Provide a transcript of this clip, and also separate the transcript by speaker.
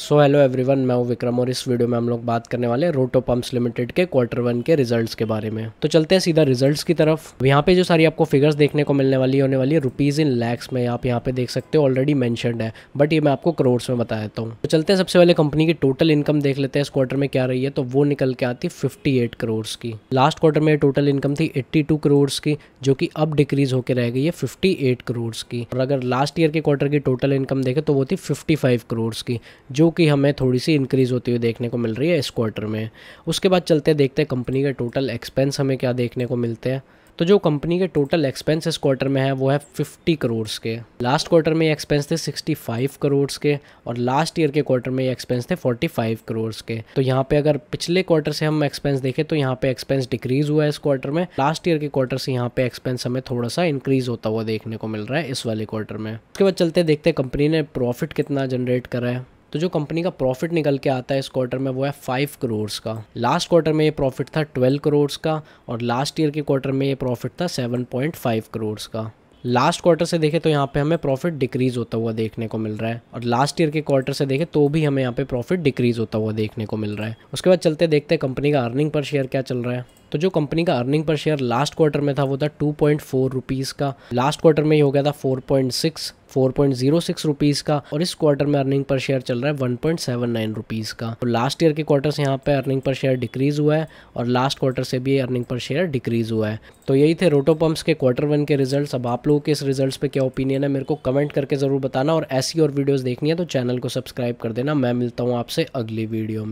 Speaker 1: so hello everyone मैं हूं विक्रम और इस वीडियो में हम लोग बात करने वाले रोटो पंप्स लिमिटेड के क्वार्टर वन के रिजल्ट्स के बारे में तो चलते हैं सीधा रिजल्ट्स की तरफ यहाँ पे जो सारी आपको फिगर्स देखने को मिलने वाली होने वाली है रुपीज़ इन लैक्स में आप यहाँ पे देख सकते हो ऑलरेडी मैंशन है बट ये मैं आपको करोड़ में बता देता हूँ तो चलते हैं सबसे पहले कंपनी की टोटल इनकम देख लेते हैं इस क्वार्टर में क्या रही है तो वो निकल के आती फिफ्टी एट की लास्ट क्वार्टर में टोटल इनकम थी एट्टी टू की जो की अब डिक्रीज होकर रह गई है फिफ्टी एट की और अगर लास्ट ईयर के क्वार्टर की टोटल इनकम देखे तो वो थी फिफ्टी फाइव की जो जो की हमें थोड़ी सी इंक्रीज़ होती हुई देखने को मिल रही है इस क्वार्टर में उसके बाद चलते देखते हैं कंपनी के टोटल एक्सपेंस हमें क्या देखने को मिलते हैं तो जो कंपनी के टोटल एक्सपेंस इस क्वार्टर में है वो है फिफ्टी करोड़ के लास्ट क्वार्टर में ये एक्सपेंस थे सिक्सटी फाइव करोड़ के और लास्ट ईयर के क्वार्टर में ये एक्सपेंस थे फोर्टी फाइव करोड़ के तो यहाँ पे अगर पिछले क्वार्टर से हम एक्सपेंस देखें तो यहाँ पे एक्सपेंस डिक्रीज हुआ है इस क्वार्टर में लास्ट ईयर के क्वार्टर से यहाँ पे एक्सपेंस हमें थोड़ा सा इंक्रीज होता हुआ देखने को मिल रहा है इस वाले क्वार्टर में उसके बाद चलते देखते कंपनी ने प्रॉफिट कितना जनरेट करा है तो जो कंपनी का प्रॉफिट निकल के आता है इस क्वार्टर में वो है फाइव करोड़ का लास्ट क्वार्टर में ये प्रॉफिट था ट्वेल्व करोड़ का और लास्ट ईयर के क्वार्टर में ये प्रॉफिट था सेवन पॉइंट फाइव करोड़ का लास्ट क्वार्टर से देखें तो यहाँ पे हमें प्रॉफिट डिक्रीज होता हुआ देखने को मिल रहा है और लास्ट ईयर के क्वार्टर से देखें तो भी हमें यहाँ पे प्रॉफिट डिक्रीज होता हुआ देखने को मिल रहा है उसके बाद चलते देखते हैं कंपनी का अर्निंग पर शेयर क्या चल रहा है तो जो कंपनी का earning per share last quarter में था वो था टू पॉइंट फोर रुपीज़ का लास्ट क्वार्टर में ही हो गया था four point six four point zero six rupees का और इस क्वार्टर में अर्निंग पर शेयर चल रहा है one point seven nine rupees का तो लास्ट ईयर के क्वार्टर से यहाँ पे अर्निंग पर शेयर डिक्रीज़ हुआ है और लास्ट क्वार्टर से भी अर्निंग पर शेयर डिक्रीज़ हुआ है तो यही थे रोटो पम्प्स के क्वार्टर वन के रिजल्ट्स अब आप लोगों के इस रिजल्ट्स पे क्या ओपिनियन है मेरे को कमेंट करके ज़रूर बताना और ऐसी और वीडियोज़ देखनी है तो चैनल को सब्सक्राइब कर देना मैं मिलता हूँ आपसे अगली वीडियो में